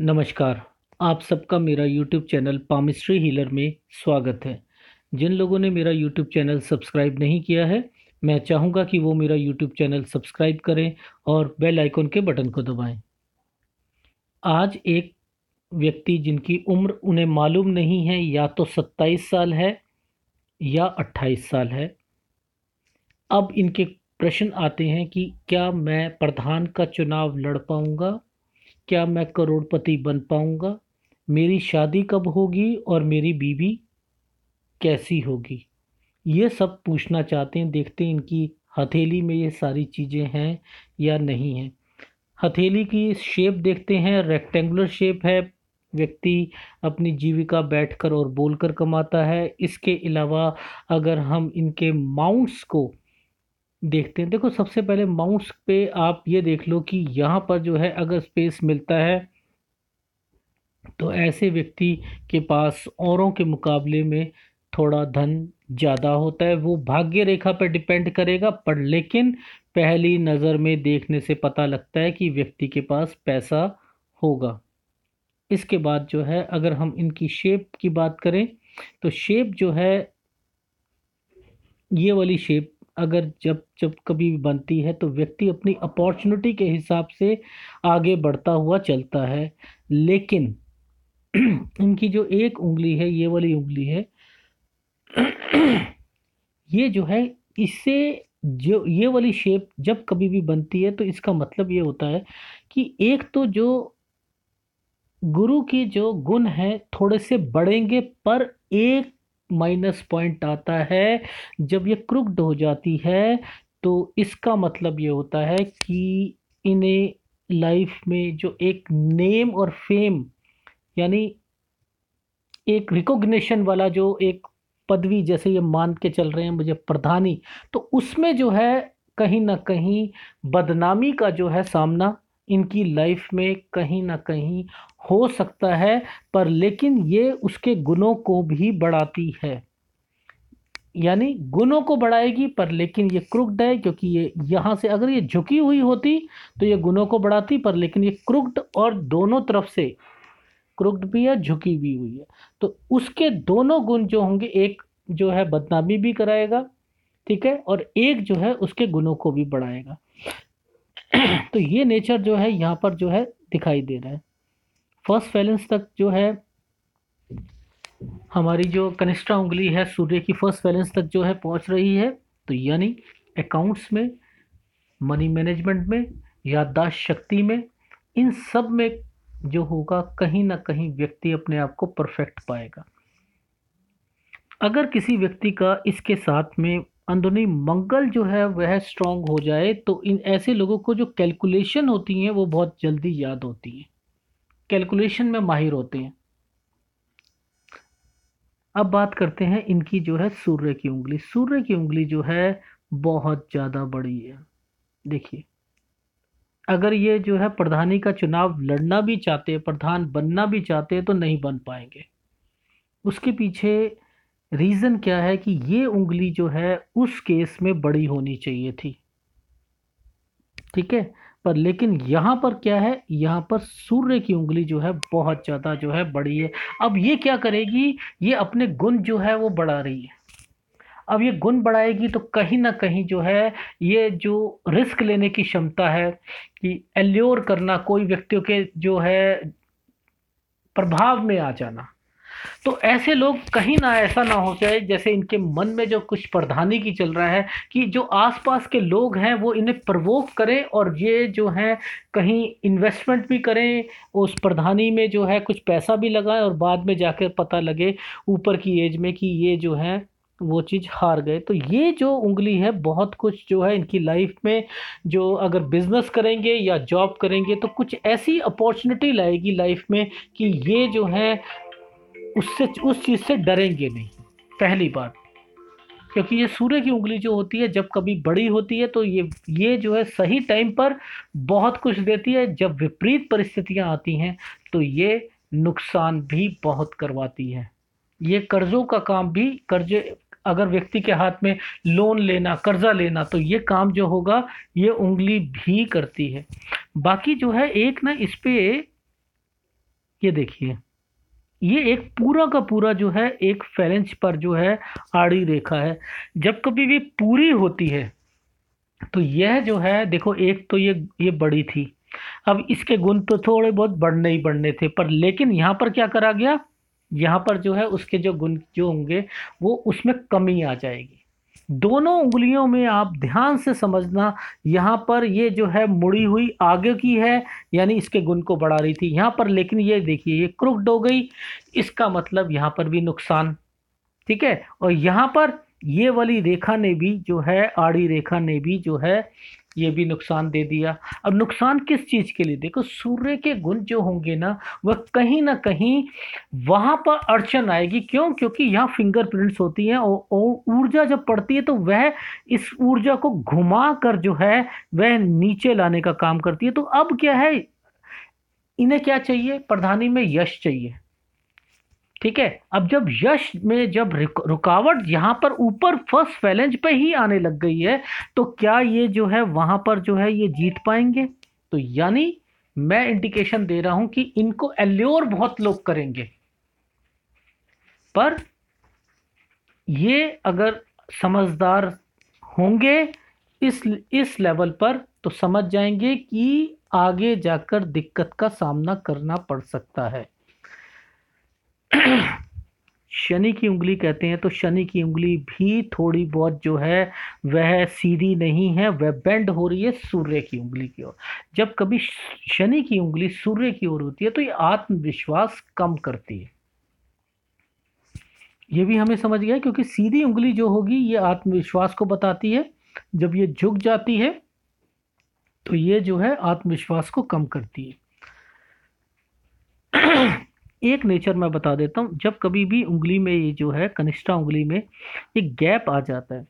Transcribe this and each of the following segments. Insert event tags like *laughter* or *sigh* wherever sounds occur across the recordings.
नमस्कार आप सबका मेरा यूट्यूब चैनल पामिस्ट्री हीलर में स्वागत है जिन लोगों ने मेरा यूट्यूब चैनल सब्सक्राइब नहीं किया है मैं चाहूँगा कि वो मेरा यूट्यूब चैनल सब्सक्राइब करें और बेल आइकन के बटन को दबाएं। आज एक व्यक्ति जिनकी उम्र उन्हें मालूम नहीं है या तो 27 साल है या 28 साल है अब इनके प्रश्न आते हैं कि क्या मैं प्रधान का चुनाव लड़ पाऊँगा क्या मैं करोड़पति बन पाऊंगा मेरी शादी कब होगी और मेरी बीवी कैसी होगी ये सब पूछना चाहते हैं देखते हैं इनकी हथेली में ये सारी चीज़ें हैं या नहीं हैं हथेली की शेप देखते हैं रेक्टेंगुलर शेप है व्यक्ति अपनी जीविका बैठकर और बोलकर कमाता है इसके अलावा अगर हम इनके माउंट्स को देखते हैं देखो सबसे पहले माउस पे आप ये देख लो कि यहाँ पर जो है अगर स्पेस मिलता है तो ऐसे व्यक्ति के पास औरों के मुकाबले में थोड़ा धन ज़्यादा होता है वो भाग्य रेखा पर डिपेंड करेगा पर लेकिन पहली नज़र में देखने से पता लगता है कि व्यक्ति के पास पैसा होगा इसके बाद जो है अगर हम इनकी शेप की बात करें तो शेप जो है ये वाली शेप अगर जब जब कभी भी बनती है तो व्यक्ति अपनी अपॉर्चुनिटी के हिसाब से आगे बढ़ता हुआ चलता है लेकिन *clears throat* इनकी जो एक उंगली है ये वाली उंगली है *clears throat* ये जो है इससे जो ये वाली शेप जब कभी भी बनती है तो इसका मतलब ये होता है कि एक तो जो गुरु के जो गुण हैं थोड़े से बढ़ेंगे पर एक माइनस पॉइंट आता है जब ये क्रुक्ड हो जाती है तो इसका मतलब ये होता है कि इन्हें लाइफ में जो एक नेम और फेम यानी एक रिकॉग्निशन वाला जो एक पदवी जैसे ये मान के चल रहे हैं मुझे प्रधानी तो उसमें जो है कहीं ना कहीं बदनामी का जो है सामना इनकी लाइफ में कहीं ना कहीं हो सकता है पर लेकिन ये उसके गुणों को भी बढ़ाती है यानी गुणों को बढ़ाएगी पर लेकिन ये क्रुक्ड है क्योंकि ये यहाँ से अगर ये झुकी हुई होती तो ये गुणों को बढ़ाती पर लेकिन ये क्रुक्ड और दोनों तरफ से क्रुक्ड भी है झुकी भी हुई है तो उसके दोनों गुण जो होंगे एक जो है बदनामी भी कराएगा ठीक है और एक जो है उसके गुणों को भी बढ़ाएगा *clears throat* तो ये नेचर जो है यहाँ पर जो है दिखाई दे रहा है फर्स्ट फैलेंस तक जो है हमारी जो कनिष्ठा उंगली है सूर्य की फर्स्ट बैलेंस तक जो है पहुंच रही है तो यानी अकाउंट्स में मनी मैनेजमेंट में याददाश्त शक्ति में इन सब में जो होगा कहीं ना कहीं व्यक्ति अपने आप को परफेक्ट पाएगा अगर किसी व्यक्ति का इसके साथ में अंदरूनी मंगल जो है वह स्ट्रांग हो जाए तो इन ऐसे लोगों को जो कैलकुलेशन होती हैं वो बहुत जल्दी याद होती हैं कैलकुलेशन में माहिर होते हैं अब बात करते हैं इनकी जो है सूर्य की उंगली सूर्य की उंगली जो है बहुत ज़्यादा बड़ी है देखिए अगर ये जो है प्रधानी का चुनाव लड़ना भी चाहते प्रधान बनना भी चाहते तो नहीं बन पाएंगे उसके पीछे रीज़न क्या है कि ये उंगली जो है उस केस में बड़ी होनी चाहिए थी ठीक है पर लेकिन यहाँ पर क्या है यहाँ पर सूर्य की उंगली जो है बहुत ज़्यादा जो है बड़ी है अब ये क्या करेगी ये अपने गुण जो है वो बढ़ा रही है अब ये गुण बढ़ाएगी तो कहीं ना कहीं जो है ये जो रिस्क लेने की क्षमता है कि एल्योर करना कोई व्यक्तियों के जो है प्रभाव में आ जाना तो ऐसे लोग कहीं ना ऐसा ना हो जाए जैसे इनके मन में जो कुछ प्रधानी की चल रहा है कि जो आसपास के लोग हैं वो इन्हें प्रवोक करें और ये जो है कहीं इन्वेस्टमेंट भी करें उस प्रधानी में जो है कुछ पैसा भी लगाएं और बाद में जाकर पता लगे ऊपर की एज में कि ये जो है वो चीज़ हार गए तो ये जो उंगली है बहुत कुछ जो है इनकी लाइफ में जो अगर बिजनेस करेंगे या जॉब करेंगे तो कुछ ऐसी अपॉर्चुनिटी लाएगी लाइफ में कि ये जो है उससे उस चीज़ से डरेंगे नहीं पहली बात क्योंकि ये सूर्य की उंगली जो होती है जब कभी बड़ी होती है तो ये ये जो है सही टाइम पर बहुत कुछ देती है जब विपरीत परिस्थितियाँ आती हैं तो ये नुकसान भी बहुत करवाती है ये कर्ज़ों का काम भी कर्जे अगर व्यक्ति के हाथ में लोन लेना कर्जा लेना तो ये काम जो होगा ये उंगली भी करती है बाकी जो है एक ना इस पर ये देखिए ये एक पूरा का पूरा जो है एक फैलेंस पर जो है आड़ी रेखा है जब कभी भी पूरी होती है तो यह जो है देखो एक तो ये ये बड़ी थी अब इसके गुण तो थोड़े बहुत बढ़ने ही बढ़ने थे पर लेकिन यहाँ पर क्या करा गया यहाँ पर जो है उसके जो गुण जो होंगे वो उसमें कमी आ जाएगी दोनों उंगलियों में आप ध्यान से समझना यहाँ पर ये जो है मुड़ी हुई आगे की है यानी इसके गुण को बढ़ा रही थी यहाँ पर लेकिन ये देखिए ये क्रुक्ड हो गई इसका मतलब यहाँ पर भी नुकसान ठीक है और यहाँ पर ये वाली रेखा ने भी जो है आड़ी रेखा ने भी जो है ये भी नुकसान दे दिया अब नुकसान किस चीज़ के लिए देखो सूर्य के गुण जो होंगे ना वह कहीं ना कहीं वहाँ पर अड़चन आएगी क्यों क्योंकि यहाँ फिंगरप्रिंट्स होती हैं और ऊर्जा जब पड़ती है तो वह इस ऊर्जा को घुमा कर जो है वह नीचे लाने का काम करती है तो अब क्या है इन्हें क्या चाहिए प्रधानी में यश चाहिए ठीक है अब जब यश में जब रुकावट यहाँ पर ऊपर फर्स्ट फैलेंज पे ही आने लग गई है तो क्या ये जो है वहाँ पर जो है ये जीत पाएंगे तो यानी मैं इंडिकेशन दे रहा हूँ कि इनको एल्योर बहुत लोग करेंगे पर ये अगर समझदार होंगे इस इस लेवल पर तो समझ जाएंगे कि आगे जाकर दिक्कत का सामना करना पड़ सकता है शनि की उंगली कहते हैं तो शनि की उंगली भी थोड़ी बहुत जो है वह सीधी नहीं है वह बेंड हो रही है सूर्य की उंगली की ओर जब कभी शनि की उंगली सूर्य की ओर होती है तो ये आत्मविश्वास कम करती है ये भी हमें समझ गया क्योंकि सीधी उंगली जो होगी ये आत्मविश्वास को बताती है जब ये झुक जाती है तो ये जो है आत्मविश्वास को कम करती है एक नेचर मैं बता देता हूँ जब कभी भी उंगली में ये जो है कनिष्ठा उंगली में ये गैप आ जाता है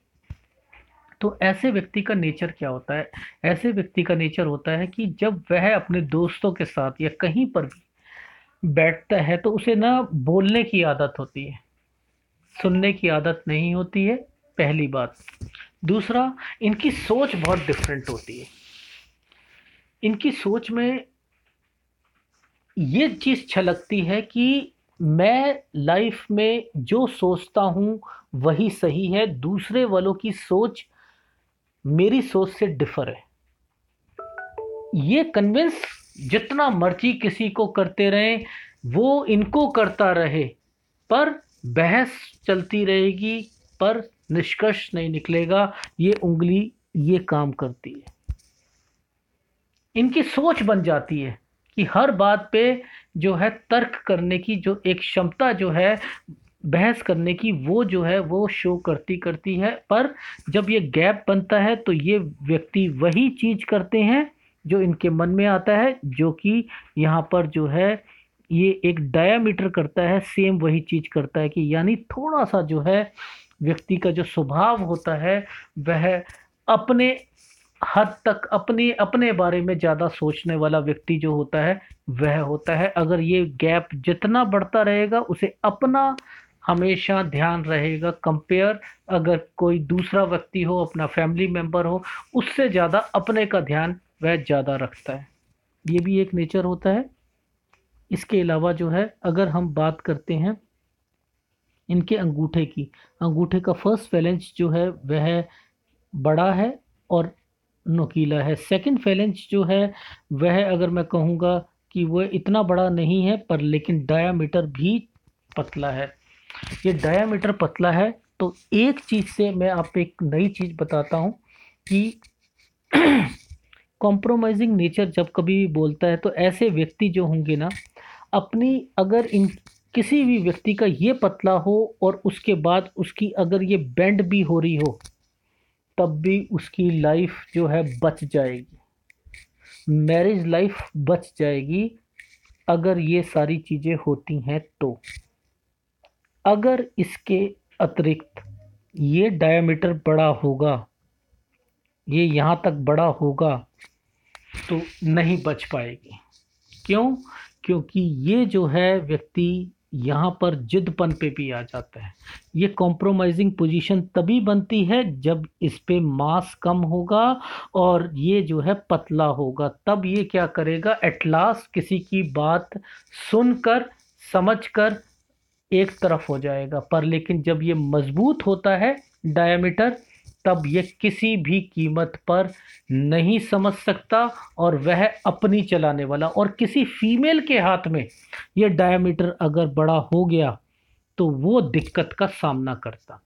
तो ऐसे व्यक्ति का नेचर क्या होता है ऐसे व्यक्ति का नेचर होता है कि जब वह अपने दोस्तों के साथ या कहीं पर भी बैठता है तो उसे ना बोलने की आदत होती है सुनने की आदत नहीं होती है पहली बात दूसरा इनकी सोच बहुत डिफरेंट होती है इनकी सोच में ये चीज़ छलकती है कि मैं लाइफ में जो सोचता हूँ वही सही है दूसरे वालों की सोच मेरी सोच से डिफर है ये कन्विंस जितना मर्जी किसी को करते रहें वो इनको करता रहे पर बहस चलती रहेगी पर निष्कर्ष नहीं निकलेगा ये उंगली ये काम करती है इनकी सोच बन जाती है कि हर बात पे जो है तर्क करने की जो एक क्षमता जो है बहस करने की वो जो है वो शो करती करती है पर जब ये गैप बनता है तो ये व्यक्ति वही चीज़ करते हैं जो इनके मन में आता है जो कि यहाँ पर जो है ये एक डायामीटर करता है सेम वही चीज़ करता है कि यानी थोड़ा सा जो है व्यक्ति का जो स्वभाव होता है वह अपने हद तक अपने अपने बारे में ज़्यादा सोचने वाला व्यक्ति जो होता है वह होता है अगर ये गैप जितना बढ़ता रहेगा उसे अपना हमेशा ध्यान रहेगा कंपेयर अगर कोई दूसरा व्यक्ति हो अपना फैमिली मेम्बर हो उससे ज़्यादा अपने का ध्यान वह ज़्यादा रखता है ये भी एक नेचर होता है इसके अलावा जो है अगर हम बात करते हैं इनके अंगूठे की अंगूठे का फर्स्ट बैलेंस जो है वह बड़ा है और नोकीला है सेकंड फैलेंस जो है वह अगर मैं कहूँगा कि वह इतना बड़ा नहीं है पर लेकिन डायामीटर भी पतला है ये डायामीटर पतला है तो एक चीज़ से मैं आप एक नई चीज़ बताता हूँ कि कॉम्प्रोमाइजिंग नेचर जब कभी भी बोलता है तो ऐसे व्यक्ति जो होंगे ना अपनी अगर इन किसी भी व्यक्ति का ये पतला हो और उसके बाद उसकी अगर ये बेंड भी हो रही हो तब भी उसकी लाइफ जो है बच जाएगी मैरिज लाइफ बच जाएगी अगर ये सारी चीज़ें होती हैं तो अगर इसके अतिरिक्त ये डायमीटर बड़ा होगा ये यहाँ तक बड़ा होगा तो नहीं बच पाएगी क्यों क्योंकि ये जो है व्यक्ति यहाँ पर जिदपन पे भी आ जाता है ये कॉम्प्रोमाइजिंग पोजीशन तभी बनती है जब इस पर मास कम होगा और ये जो है पतला होगा तब ये क्या करेगा एटलास किसी की बात सुनकर समझकर एक तरफ हो जाएगा पर लेकिन जब ये मजबूत होता है डायमीटर तब यह किसी भी कीमत पर नहीं समझ सकता और वह अपनी चलाने वाला और किसी फीमेल के हाथ में यह डायमीटर अगर बड़ा हो गया तो वो दिक्कत का सामना करता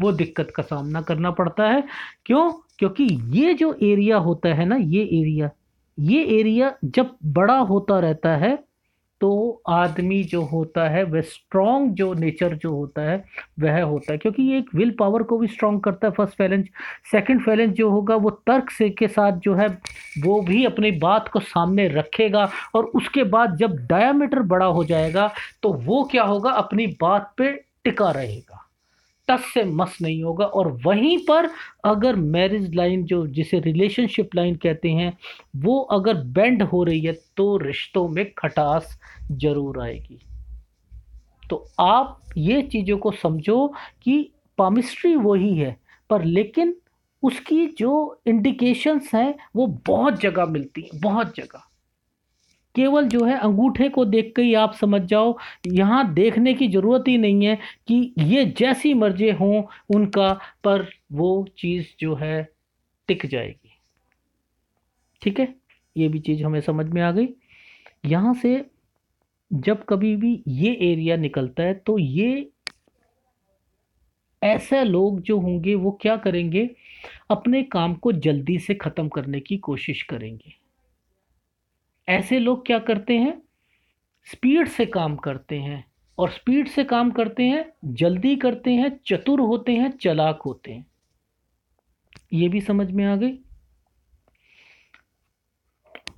वो दिक्कत का सामना करना पड़ता है क्यों क्योंकि ये जो एरिया होता है ना ये एरिया ये एरिया जब बड़ा होता रहता है तो आदमी जो होता है वह स्ट्रॉन्ग जो नेचर जो होता है वह होता है क्योंकि ये एक विल पावर को भी स्ट्रॉन्ग करता है फर्स्ट फैलेंज सेकंड फैलेंज जो होगा वो तर्क से के साथ जो है वो भी अपनी बात को सामने रखेगा और उसके बाद जब डायामीटर बड़ा हो जाएगा तो वो क्या होगा अपनी बात पे टिका रहेगा टस से मस नहीं होगा और वहीं पर अगर मैरिज लाइन जो जिसे रिलेशनशिप लाइन कहते हैं वो अगर बेंड हो रही है तो रिश्तों में खटास ज़रूर आएगी तो आप ये चीज़ों को समझो कि पामिस्ट्री वही है पर लेकिन उसकी जो इंडिकेशंस हैं वो बहुत जगह मिलती हैं बहुत जगह केवल जो है अंगूठे को देख के ही आप समझ जाओ यहाँ देखने की ज़रूरत ही नहीं है कि ये जैसी मर्ज़ी हों उनका पर वो चीज़ जो है टिक जाएगी ठीक है ये भी चीज़ हमें समझ में आ गई यहाँ से जब कभी भी ये एरिया निकलता है तो ये ऐसे लोग जो होंगे वो क्या करेंगे अपने काम को जल्दी से ख़त्म करने की कोशिश करेंगे ऐसे लोग क्या करते हैं स्पीड से काम करते हैं और स्पीड से काम करते हैं जल्दी करते हैं चतुर होते हैं चलाक होते हैं ये भी समझ में आ गई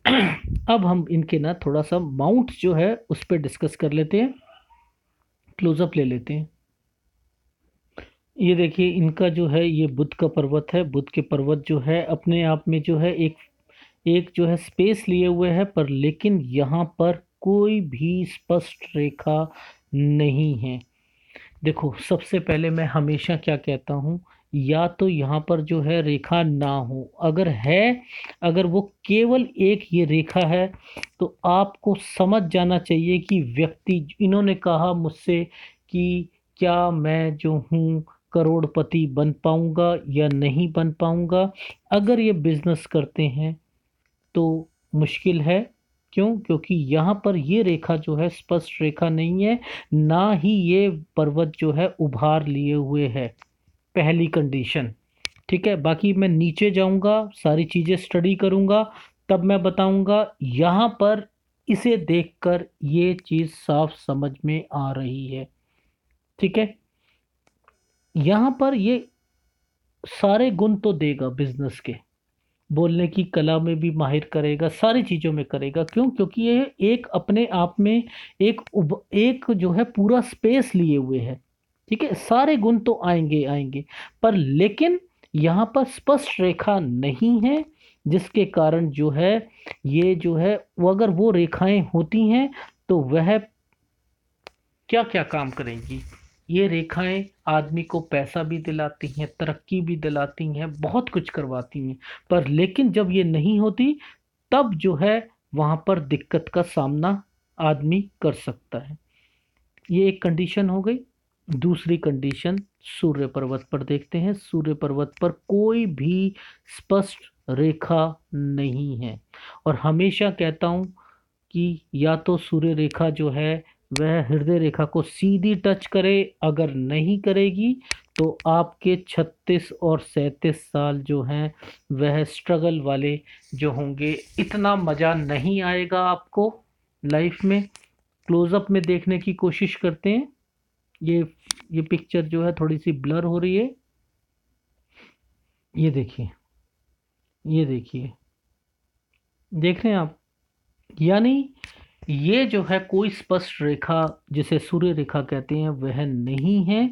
*clears throat* अब हम इनके ना थोड़ा सा माउंट जो है उस पर डिस्कस कर लेते हैं क्लोजअप ले लेते हैं ये देखिए इनका जो है ये बुद्ध का पर्वत है बुद्ध के पर्वत जो है अपने आप में जो है एक एक जो है स्पेस लिए हुए है पर लेकिन यहाँ पर कोई भी स्पष्ट रेखा नहीं है देखो सबसे पहले मैं हमेशा क्या कहता हूँ या तो यहाँ पर जो है रेखा ना हो अगर है अगर वो केवल एक ये रेखा है तो आपको समझ जाना चाहिए कि व्यक्ति इन्होंने कहा मुझसे कि क्या मैं जो हूँ करोड़पति बन पाऊँगा या नहीं बन पाऊँगा अगर ये बिज़नेस करते हैं तो मुश्किल है क्यों क्योंकि यहाँ पर ये रेखा जो है स्पष्ट रेखा नहीं है ना ही ये पर्वत जो है उभार लिए हुए है पहली कंडीशन ठीक है बाकी मैं नीचे जाऊँगा सारी चीज़ें स्टडी करूँगा तब मैं बताऊँगा यहाँ पर इसे देखकर ये चीज़ साफ समझ में आ रही है ठीक है यहाँ पर ये सारे गुण तो देगा बिजनेस के बोलने की कला में भी माहिर करेगा सारी चीज़ों में करेगा क्यों क्योंकि ये एक अपने आप में एक उब, एक जो है पूरा स्पेस लिए हुए है ठीक है सारे गुण तो आएंगे आएंगे पर लेकिन यहाँ पर स्पष्ट रेखा नहीं है जिसके कारण जो है ये जो है वो अगर वो रेखाएं होती हैं तो वह क्या क्या काम करेंगी ये रेखाएं आदमी को पैसा भी दिलाती हैं तरक्की भी दिलाती हैं बहुत कुछ करवाती हैं पर लेकिन जब ये नहीं होती तब जो है वहाँ पर दिक्कत का सामना आदमी कर सकता है ये एक कंडीशन हो गई दूसरी कंडीशन सूर्य पर्वत पर देखते हैं सूर्य पर्वत पर कोई भी स्पष्ट रेखा नहीं है और हमेशा कहता हूँ कि या तो सूर्य रेखा जो है वह हृदय रेखा को सीधी टच करे अगर नहीं करेगी तो आपके 36 और 37 साल जो हैं वह स्ट्रगल वाले जो होंगे इतना मज़ा नहीं आएगा आपको लाइफ में क्लोज़अप में देखने की कोशिश करते हैं ये ये पिक्चर जो है थोड़ी सी ब्लर हो रही है ये देखिए ये देखिए देख रहे हैं आप यानी ये जो है कोई स्पष्ट रेखा जिसे सूर्य रेखा कहते हैं वह नहीं है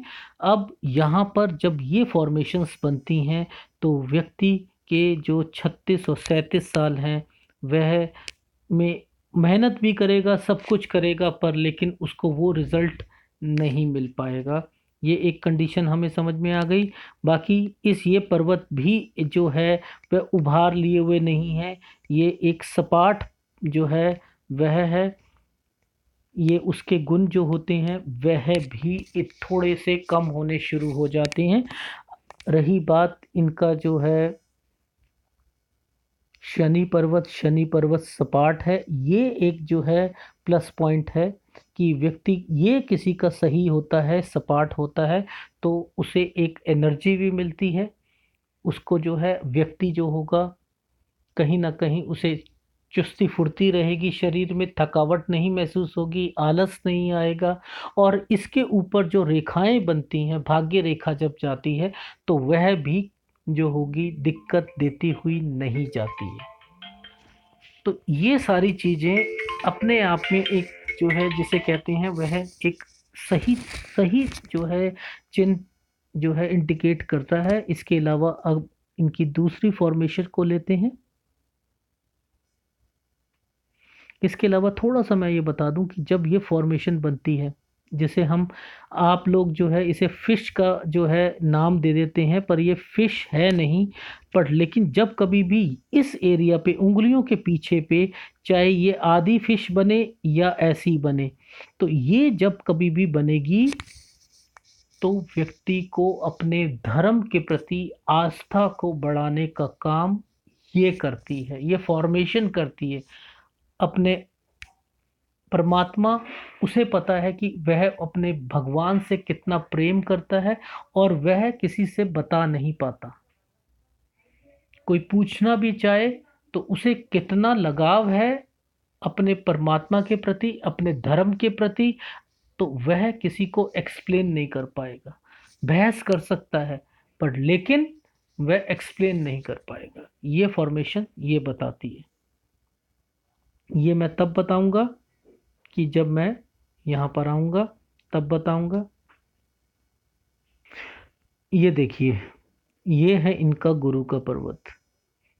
अब यहाँ पर जब ये फॉर्मेशंस बनती हैं तो व्यक्ति के जो छत्तीस और सैंतीस साल हैं वह में मेहनत भी करेगा सब कुछ करेगा पर लेकिन उसको वो रिज़ल्ट नहीं मिल पाएगा ये एक कंडीशन हमें समझ में आ गई बाकी इस ये पर्वत भी जो है वह उभार लिए हुए नहीं है ये एक सपाट जो है वह है ये उसके गुण जो होते हैं वह भी थोड़े से कम होने शुरू हो जाते हैं रही बात इनका जो है शनि पर्वत शनि पर्वत सपाट है ये एक जो है प्लस पॉइंट है कि व्यक्ति ये किसी का सही होता है सपाट होता है तो उसे एक एनर्जी भी मिलती है उसको जो है व्यक्ति जो होगा कहीं ना कहीं उसे चुस्ती फुर्ती रहेगी शरीर में थकावट नहीं महसूस होगी आलस नहीं आएगा और इसके ऊपर जो रेखाएं बनती हैं भाग्य रेखा जब जाती है तो वह भी जो होगी दिक्कत देती हुई नहीं जाती है तो ये सारी चीज़ें अपने आप में एक जो है जिसे कहते हैं वह एक सही सही जो है चिन्ह जो है इंडिकेट करता है इसके अलावा अब इनकी दूसरी फॉर्मेशन को लेते हैं इसके अलावा थोड़ा सा मैं ये बता दूं कि जब ये फॉर्मेशन बनती है जैसे हम आप लोग जो है इसे फ़िश का जो है नाम दे देते हैं पर ये फ़िश है नहीं पर लेकिन जब कभी भी इस एरिया पे उंगलियों के पीछे पे चाहे ये आदि फ़िश बने या ऐसी बने तो ये जब कभी भी बनेगी तो व्यक्ति को अपने धर्म के प्रति आस्था को बढ़ाने का काम ये करती है ये फॉर्मेशन करती है अपने परमात्मा उसे पता है कि वह अपने भगवान से कितना प्रेम करता है और वह किसी से बता नहीं पाता कोई पूछना भी चाहे तो उसे कितना लगाव है अपने परमात्मा के प्रति अपने धर्म के प्रति तो वह किसी को एक्सप्लेन नहीं कर पाएगा बहस कर सकता है पर लेकिन वह एक्सप्लेन नहीं कर पाएगा ये फॉर्मेशन ये बताती है ये मैं तब बताऊंगा कि जब मैं यहाँ पर आऊँगा तब बताऊंगा ये देखिए ये है इनका गुरु का पर्वत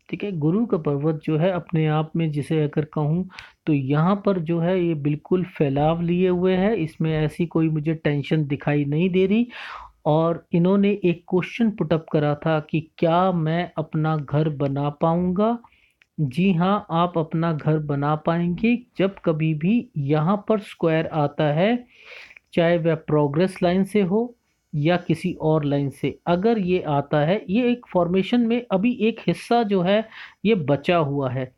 ठीक है गुरु का पर्वत जो है अपने आप में जिसे अगर कहूँ तो यहाँ पर जो है ये बिल्कुल फैलाव लिए हुए है इसमें ऐसी कोई मुझे टेंशन दिखाई नहीं दे रही और इन्होंने एक क्वेश्चन पुटअप करा था कि क्या मैं अपना घर बना पाऊँगा जी हाँ, आप अपना घर बना पाएंगे जब कभी भी यहाँ पर स्क्वायर आता है, चाहे वह प्रोग्रेस लाइन से हो या किसी और लाइन से। अगर ये आता है ये एक फ़ॉर्मेशन में अभी एक हिस्सा जो है ये बचा हुआ है।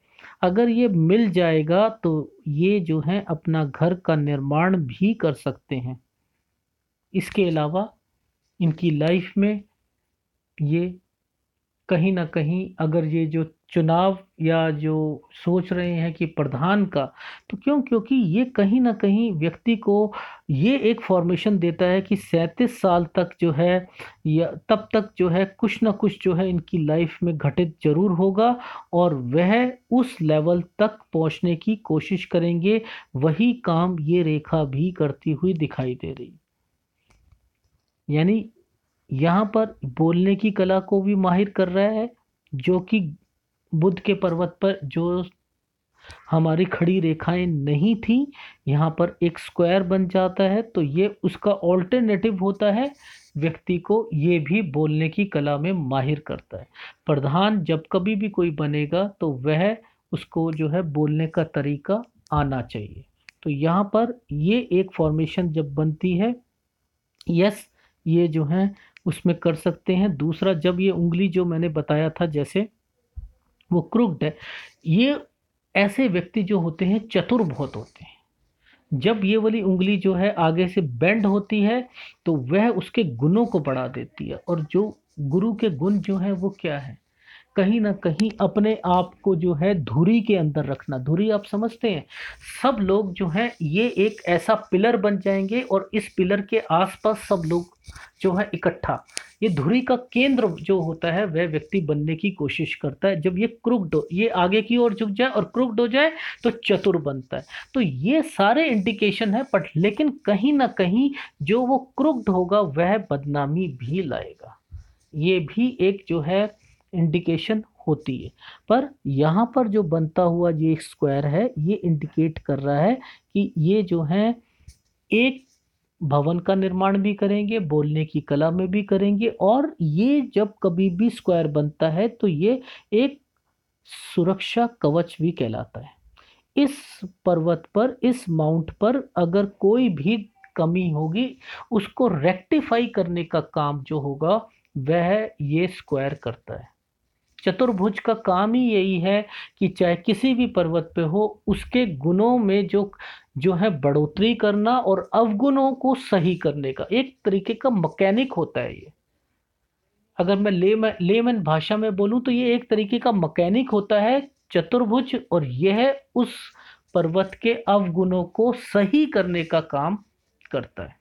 अगर ये मिल जाएगा तो ये जो है अपना घर का निर्माण भी कर सकते हैं। इसके अलावा इनकी लाइफ़ में ये कहीं ना कहीं अगर ये जो चुनाव या जो सोच रहे हैं कि प्रधान का तो क्यों क्योंकि ये कहीं ना कहीं व्यक्ति को ये एक फॉर्मेशन देता है कि सैंतीस साल तक जो है या तब तक जो है कुछ ना कुछ जो है इनकी लाइफ में घटित जरूर होगा और वह उस लेवल तक पहुंचने की कोशिश करेंगे वही काम ये रेखा भी करती हुई दिखाई दे रही यानी यहाँ पर बोलने की कला को भी माहिर कर रहा है जो कि बुद्ध के पर्वत पर जो हमारी खड़ी रेखाएं नहीं थी यहाँ पर एक स्क्वायर बन जाता है तो ये उसका ऑल्टरनेटिव होता है व्यक्ति को ये भी बोलने की कला में माहिर करता है प्रधान जब कभी भी कोई बनेगा तो वह उसको जो है बोलने का तरीका आना चाहिए तो यहाँ पर ये एक फॉर्मेशन जब बनती है यस ये जो है उसमें कर सकते हैं दूसरा जब ये उंगली जो मैंने बताया था जैसे वो क्रुक्ड है ये ऐसे व्यक्ति जो होते हैं चतुर बहुत होते हैं जब ये वाली उंगली जो है आगे से बेंड होती है तो वह उसके गुणों को बढ़ा देती है और जो गुरु के गुण जो है वो क्या है कहीं ना कहीं अपने आप को जो है धुरी के अंदर रखना धुरी आप समझते हैं सब लोग जो है ये एक ऐसा पिलर बन जाएंगे और इस पिलर के आसपास सब लोग जो है इकट्ठा ये धुरी का केंद्र जो होता है वह व्यक्ति बनने की कोशिश करता है जब ये क्रुक्ड ये आगे की ओर झुक जाए और क्रुक्ड हो जाए तो चतुर बनता है तो ये सारे इंडिकेशन है बट लेकिन कहीं ना कहीं जो वो क्रुक्ड होगा वह बदनामी भी लाएगा ये भी एक जो है इंडिकेशन होती है पर यहाँ पर जो बनता हुआ ये स्क्वायर है ये इंडिकेट कर रहा है कि ये जो है एक भवन का निर्माण भी करेंगे बोलने की कला में भी करेंगे और ये जब कभी भी स्क्वायर बनता है तो ये एक सुरक्षा कवच भी कहलाता है इस पर्वत पर इस माउंट पर अगर कोई भी कमी होगी उसको रेक्टिफाई करने का काम जो होगा वह ये स्क्वायर करता है चतुर्भुज का काम ही यही है कि चाहे किसी भी पर्वत पे हो उसके गुणों में जो जो है बढ़ोतरी करना और अवगुणों को सही करने का एक तरीके का मकैनिक होता है ये अगर मैं ले लेमन भाषा में बोलूं तो ये एक तरीके का मकैनिक होता है चतुर्भुज और यह उस पर्वत के अवगुणों को सही करने का काम करता है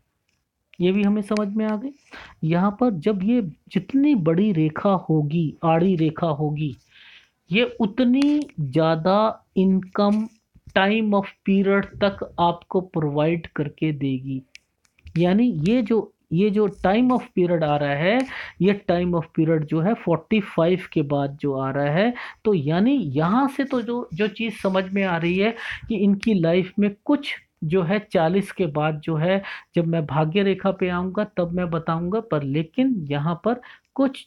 ये भी हमें समझ में आ गई यहाँ पर जब ये जितनी बड़ी रेखा होगी आड़ी रेखा होगी ये उतनी ज़्यादा इनकम टाइम ऑफ पीरियड तक आपको प्रोवाइड करके देगी यानी ये जो ये जो टाइम ऑफ पीरियड आ रहा है ये टाइम ऑफ पीरियड जो है 45 के बाद जो आ रहा है तो यानी यहाँ से तो जो जो चीज़ समझ में आ रही है कि इनकी लाइफ में कुछ जो है चालीस के बाद जो है जब मैं भाग्य रेखा पे आऊँगा तब मैं बताऊँगा पर लेकिन यहाँ पर कुछ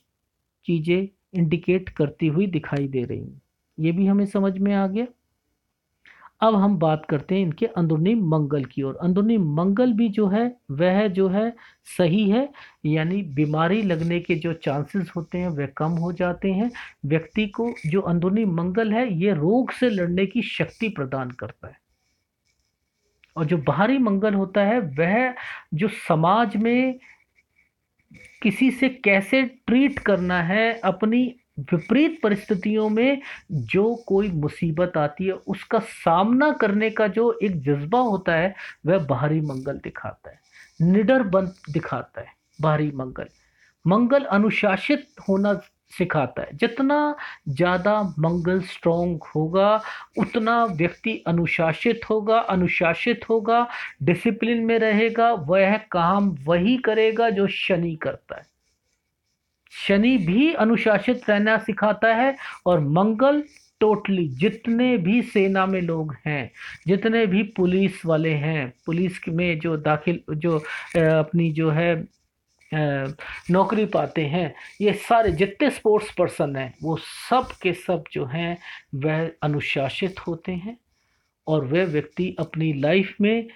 चीज़ें इंडिकेट करती हुई दिखाई दे रही हैं ये भी हमें समझ में आ गया अब हम बात करते हैं इनके अंदरूनी मंगल की ओर अंदरूनी मंगल भी जो है वह जो है सही है यानी बीमारी लगने के जो चांसेस होते हैं वह कम हो जाते हैं व्यक्ति को जो अंदरूनी मंगल है ये रोग से लड़ने की शक्ति प्रदान करता है और जो बाहरी मंगल होता है वह जो समाज में किसी से कैसे ट्रीट करना है अपनी विपरीत परिस्थितियों में जो कोई मुसीबत आती है उसका सामना करने का जो एक जज्बा होता है वह बाहरी मंगल दिखाता है निडर बन दिखाता है बाहरी मंगल मंगल अनुशासित होना सिखाता है जितना ज़्यादा मंगल स्ट्रॉन्ग होगा उतना व्यक्ति अनुशासित होगा अनुशासित होगा डिसिप्लिन में रहेगा वह काम वही करेगा जो शनि करता है शनि भी अनुशासित रहना सिखाता है और मंगल टोटली जितने भी सेना में लोग हैं जितने भी पुलिस वाले हैं पुलिस में जो दाखिल जो अपनी जो है नौकरी पाते हैं ये सारे जितने स्पोर्ट्स पर्सन हैं वो सब के सब जो हैं वह अनुशासित होते हैं और वह व्यक्ति अपनी लाइफ में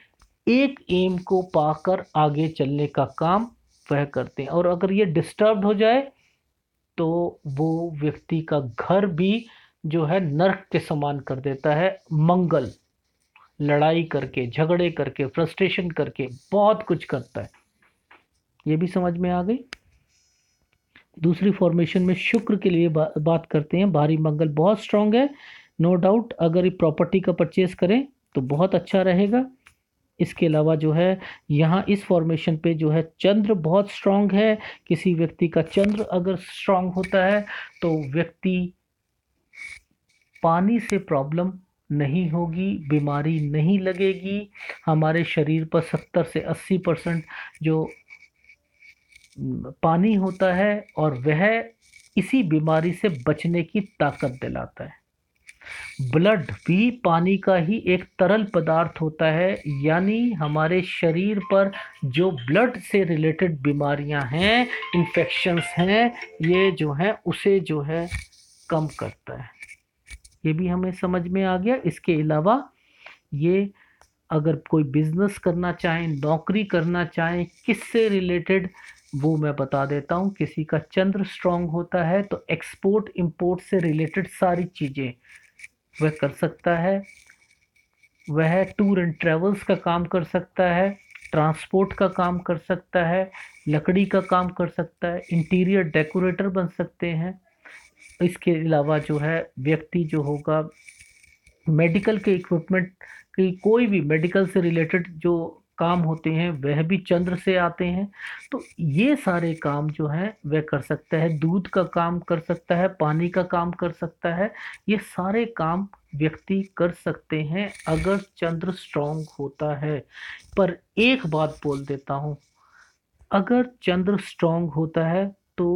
एक एम को पाकर आगे चलने का काम वह करते हैं और अगर ये डिस्टर्ब हो जाए तो वो व्यक्ति का घर भी जो है नर्क के समान कर देता है मंगल लड़ाई करके झगड़े करके फ्रस्ट्रेशन करके बहुत कुछ करता है ये भी समझ में आ गई दूसरी फॉर्मेशन में शुक्र के लिए बा, बात करते हैं भारी मंगल बहुत स्ट्रांग है नो डाउट अगर ये प्रॉपर्टी का परचेज करें तो बहुत अच्छा रहेगा इसके अलावा जो है यहाँ इस फॉर्मेशन पे जो है चंद्र बहुत स्ट्रांग है किसी व्यक्ति का चंद्र अगर स्ट्रांग होता है तो व्यक्ति पानी से प्रॉब्लम नहीं होगी बीमारी नहीं लगेगी हमारे शरीर पर 70 से 80 परसेंट जो पानी होता है और वह इसी बीमारी से बचने की ताकत दिलाता है ब्लड भी पानी का ही एक तरल पदार्थ होता है यानी हमारे शरीर पर जो ब्लड से रिलेटेड बीमारियां हैं इन्फेक्शंस हैं ये जो है उसे जो है कम करता है ये भी हमें समझ में आ गया इसके अलावा ये अगर कोई बिज़नेस करना चाहें नौकरी करना चाहें किससे रिलेटेड वो मैं बता देता हूँ किसी का चंद्र स्ट्रांग होता है तो एक्सपोर्ट इंपोर्ट से रिलेटेड सारी चीज़ें वह कर सकता है वह टूर एंड ट्रेवल्स का काम कर सकता है ट्रांसपोर्ट का काम कर सकता है लकड़ी का काम कर सकता है इंटीरियर डेकोरेटर बन सकते हैं इसके अलावा जो है व्यक्ति जो होगा मेडिकल के इक्विपमेंट की कोई भी मेडिकल से रिलेटेड जो काम होते हैं वह भी चंद्र से आते हैं तो ये सारे काम जो है वह कर सकता है दूध का काम कर सकता है पानी का काम कर सकता है ये सारे काम व्यक्ति कर सकते हैं अगर चंद्र स्ट्रांग होता है पर एक बात बोल देता हूँ अगर चंद्र स्ट्रांग होता है तो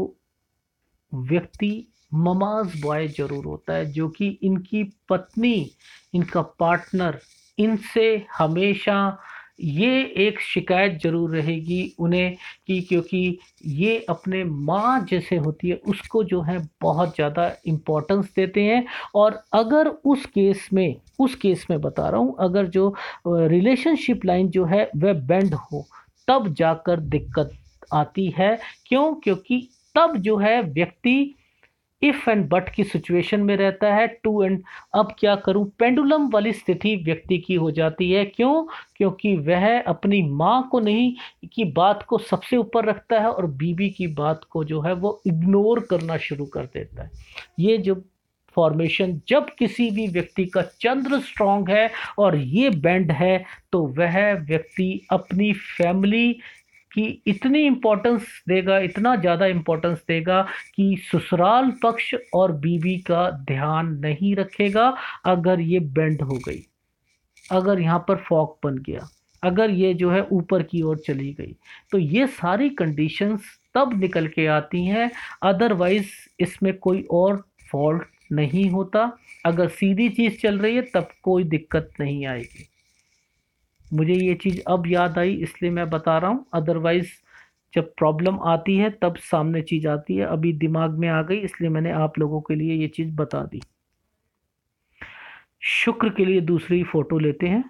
व्यक्ति ममाज बॉय जरूर होता है जो कि इनकी पत्नी इनका पार्टनर इनसे हमेशा ये एक शिकायत ज़रूर रहेगी उन्हें कि क्योंकि ये अपने माँ जैसे होती है उसको जो है बहुत ज़्यादा इम्पोर्टेंस देते हैं और अगर उस केस में उस केस में बता रहा हूँ अगर जो रिलेशनशिप लाइन जो है वह बेंड हो तब जाकर दिक्कत आती है क्यों क्योंकि तब जो है व्यक्ति इफ एंड बट की सिचुएशन में रहता है टू एंड अब क्या करूं पेंडुलम वाली स्थिति व्यक्ति की हो जाती है क्यों क्योंकि वह अपनी माँ को नहीं की बात को सबसे ऊपर रखता है और बीबी की बात को जो है वो इग्नोर करना शुरू कर देता है ये जो फॉर्मेशन जब किसी भी व्यक्ति का चंद्र स्ट्रांग है और ये बैंड है तो वह व्यक्ति अपनी फैमिली कि इतनी इम्पोर्टेंस देगा इतना ज़्यादा इम्पोर्टेंस देगा कि ससुराल पक्ष और बीवी का ध्यान नहीं रखेगा अगर ये बेंड हो गई अगर यहाँ पर फॉक बन गया अगर ये जो है ऊपर की ओर चली गई तो ये सारी कंडीशंस तब निकल के आती हैं अदरवाइज़ इसमें कोई और फॉल्ट नहीं होता अगर सीधी चीज़ चल रही है तब कोई दिक्कत नहीं आएगी मुझे ये चीज़ अब याद आई इसलिए मैं बता रहा हूँ अदरवाइज़ जब प्रॉब्लम आती है तब सामने चीज़ आती है अभी दिमाग में आ गई इसलिए मैंने आप लोगों के लिए ये चीज़ बता दी शुक्र के लिए दूसरी फ़ोटो लेते हैं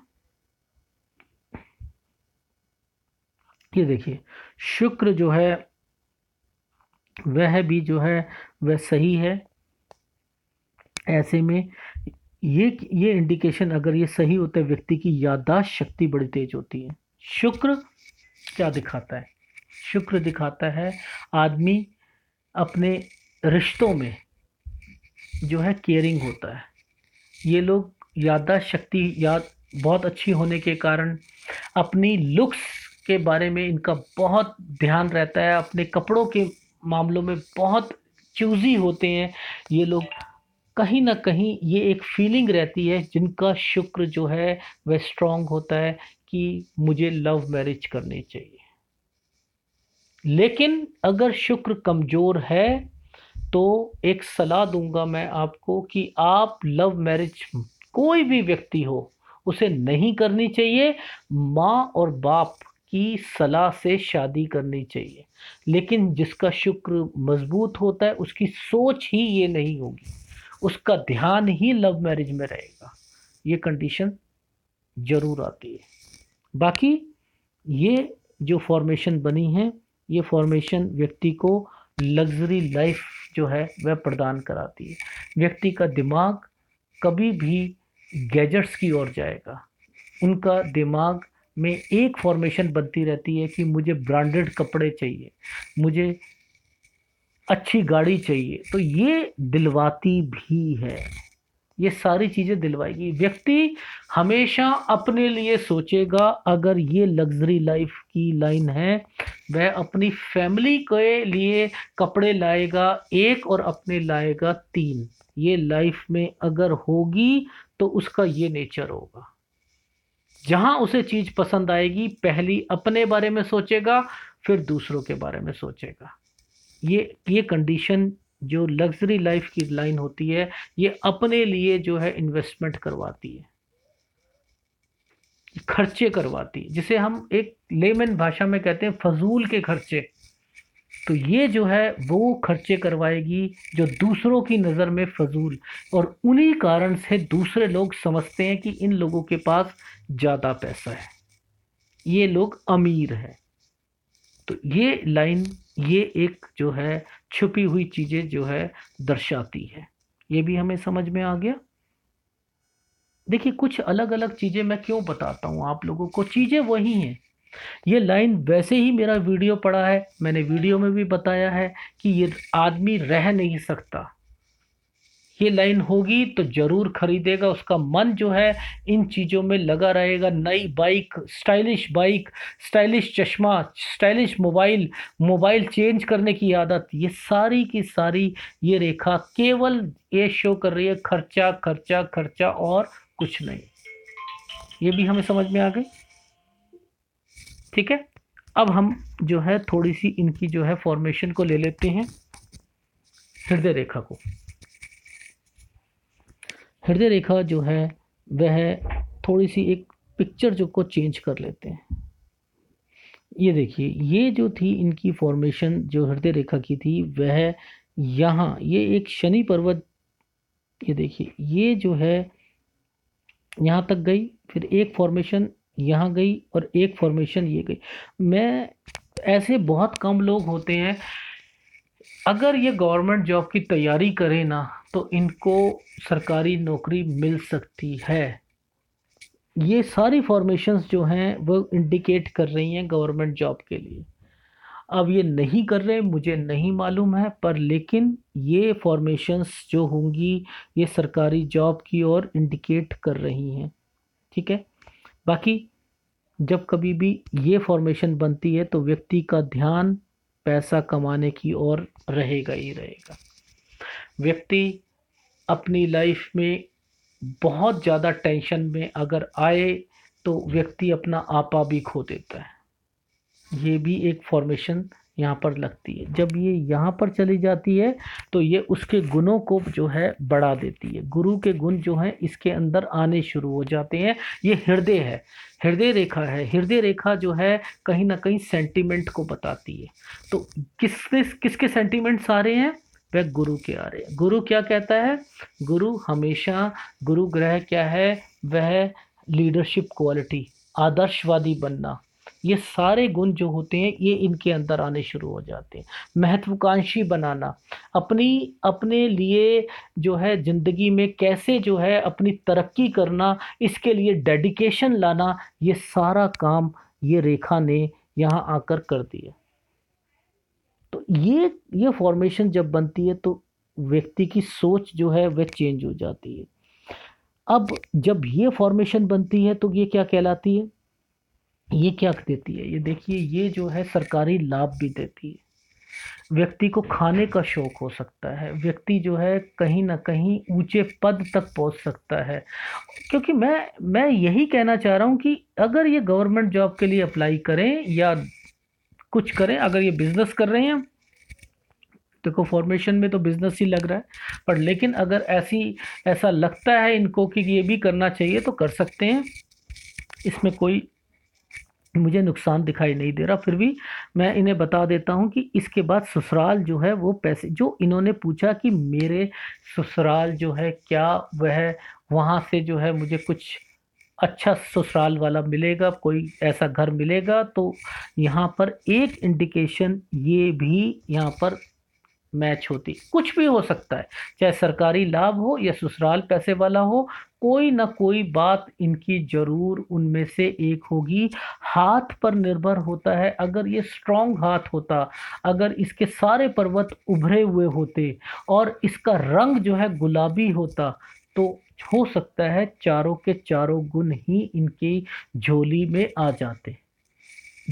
ये देखिए शुक्र जो है वह भी जो है वह सही है ऐसे में ये ये इंडिकेशन अगर ये सही होता है व्यक्ति की याददाश्त शक्ति बड़ी तेज होती है शुक्र क्या दिखाता है शुक्र दिखाता है आदमी अपने रिश्तों में जो है केयरिंग होता है ये लोग याददाश्त शक्ति याद बहुत अच्छी होने के कारण अपनी लुक्स के बारे में इनका बहुत ध्यान रहता है अपने कपड़ों के मामलों में बहुत चूजी होते हैं ये लोग कहीं ना कहीं ये एक फीलिंग रहती है जिनका शुक्र जो है वह स्ट्रांग होता है कि मुझे लव मैरिज करनी चाहिए लेकिन अगर शुक्र कमज़ोर है तो एक सलाह दूंगा मैं आपको कि आप लव मैरिज कोई भी व्यक्ति हो उसे नहीं करनी चाहिए माँ और बाप की सलाह से शादी करनी चाहिए लेकिन जिसका शुक्र मजबूत होता है उसकी सोच ही ये नहीं होगी उसका ध्यान ही लव मैरिज में रहेगा ये कंडीशन ज़रूर आती है बाकी ये जो फॉर्मेशन बनी है ये फॉर्मेशन व्यक्ति को लग्जरी लाइफ जो है वह प्रदान कराती है व्यक्ति का दिमाग कभी भी गैजेट्स की ओर जाएगा उनका दिमाग में एक फॉर्मेशन बनती रहती है कि मुझे ब्रांडेड कपड़े चाहिए मुझे अच्छी गाड़ी चाहिए तो ये दिलवाती भी है ये सारी चीज़ें दिलवाएगी व्यक्ति हमेशा अपने लिए सोचेगा अगर ये लग्जरी लाइफ की लाइन है वह अपनी फैमिली के लिए कपड़े लाएगा एक और अपने लाएगा तीन ये लाइफ में अगर होगी तो उसका ये नेचर होगा जहाँ उसे चीज़ पसंद आएगी पहली अपने बारे में सोचेगा फिर दूसरों के बारे में सोचेगा ये ये कंडीशन जो लग्जरी लाइफ की लाइन होती है ये अपने लिए जो है इन्वेस्टमेंट करवाती है खर्चे करवाती है जिसे हम एक लेमन भाषा में कहते हैं फजूल के खर्चे तो ये जो है वो खर्चे करवाएगी जो दूसरों की नज़र में फजूल और उन्हीं कारण से दूसरे लोग समझते हैं कि इन लोगों के पास ज़्यादा पैसा है ये लोग अमीर हैं तो ये लाइन ये एक जो है छुपी हुई चीज़ें जो है दर्शाती है ये भी हमें समझ में आ गया देखिए कुछ अलग अलग चीज़ें मैं क्यों बताता हूँ आप लोगों को चीज़ें वही हैं ये लाइन वैसे ही मेरा वीडियो पड़ा है मैंने वीडियो में भी बताया है कि ये आदमी रह नहीं सकता ये लाइन होगी तो ज़रूर खरीदेगा उसका मन जो है इन चीज़ों में लगा रहेगा नई बाइक स्टाइलिश बाइक स्टाइलिश चश्मा स्टाइलिश मोबाइल मोबाइल चेंज करने की आदत ये सारी की सारी ये रेखा केवल ये शो कर रही है खर्चा खर्चा खर्चा और कुछ नहीं ये भी हमें समझ में आ गई ठीक है अब हम जो है थोड़ी सी इनकी जो है फॉर्मेशन को ले लेते हैं हृदय रेखा को हृदय रेखा जो है वह थोड़ी सी एक पिक्चर जो को चेंज कर लेते हैं ये देखिए ये जो थी इनकी फॉर्मेशन जो हृदय रेखा की थी वह यहाँ ये एक शनि पर्वत ये देखिए ये जो है यहाँ तक गई फिर एक फॉर्मेशन यहाँ गई और एक फॉर्मेशन ये गई मैं ऐसे बहुत कम लोग होते हैं अगर ये गवर्नमेंट जॉब की तैयारी करें ना तो इनको सरकारी नौकरी मिल सकती है ये सारी फॉर्मेशंस जो हैं वो इंडिकेट कर रही हैं गवर्नमेंट जॉब के लिए अब ये नहीं कर रहे मुझे नहीं मालूम है पर लेकिन ये फॉर्मेशंस जो होंगी ये सरकारी जॉब की ओर इंडिकेट कर रही हैं ठीक है बाकी जब कभी भी ये फॉर्मेशन बनती है तो व्यक्ति का ध्यान पैसा कमाने की ओर रहेगा ही रहेगा व्यक्ति अपनी लाइफ में बहुत ज़्यादा टेंशन में अगर आए तो व्यक्ति अपना आपा भी खो देता है ये भी एक फॉर्मेशन यहाँ पर लगती है जब ये यहाँ पर चली जाती है तो ये उसके गुणों को जो है बढ़ा देती है गुरु के गुण जो हैं इसके अंदर आने शुरू हो जाते हैं ये हृदय है हृदय रेखा है हृदय रेखा जो है कहीं ना कहीं सेंटिमेंट को बताती है तो किसके किसके सेंटिमेंट्स आ रहे हैं वह गुरु के आ रहे हैं गुरु क्या कहता है गुरु हमेशा गुरु ग्रह क्या है वह लीडरशिप क्वालिटी आदर्शवादी बनना ये सारे गुण जो होते हैं ये इनके अंदर आने शुरू हो जाते हैं महत्वाकांक्षी बनाना अपनी अपने लिए जो है ज़िंदगी में कैसे जो है अपनी तरक्की करना इसके लिए डेडिकेशन लाना ये सारा काम ये रेखा ने यहाँ आकर कर दिया तो ये ये फॉर्मेशन जब बनती है तो व्यक्ति की सोच जो है वह चेंज हो जाती है अब जब ये फॉर्मेशन बनती है तो ये क्या कहलाती है ये क्या देती है ये देखिए ये जो है सरकारी लाभ भी देती है व्यक्ति को खाने का शौक हो सकता है व्यक्ति जो है कहीं ना कहीं ऊंचे पद तक पहुंच सकता है क्योंकि मैं मैं यही कहना चाह रहा हूं कि अगर ये गवर्नमेंट जॉब के लिए अप्लाई करें या कुछ करें अगर ये बिज़नेस कर रहे हैं देखो फॉर्मेशन में तो बिज़नेस ही लग रहा है पर लेकिन अगर ऐसी ऐसा लगता है इनको कि ये भी करना चाहिए तो कर सकते हैं इसमें कोई मुझे नुकसान दिखाई नहीं दे रहा फिर भी मैं इन्हें बता देता हूँ कि इसके बाद ससुराल जो है वो पैसे जो इन्होंने पूछा कि मेरे ससुराल जो है क्या वह वहाँ से जो है मुझे कुछ अच्छा ससुराल वाला मिलेगा कोई ऐसा घर मिलेगा तो यहाँ पर एक इंडिकेशन ये भी यहाँ पर मैच होती कुछ भी हो सकता है चाहे सरकारी लाभ हो या ससुराल पैसे वाला हो कोई ना कोई बात इनकी जरूर उनमें से एक होगी हाथ पर निर्भर होता है अगर ये स्ट्रांग हाथ होता अगर इसके सारे पर्वत उभरे हुए होते और इसका रंग जो है गुलाबी होता तो हो सकता है चारों के चारों गुण ही इनकी झोली में आ जाते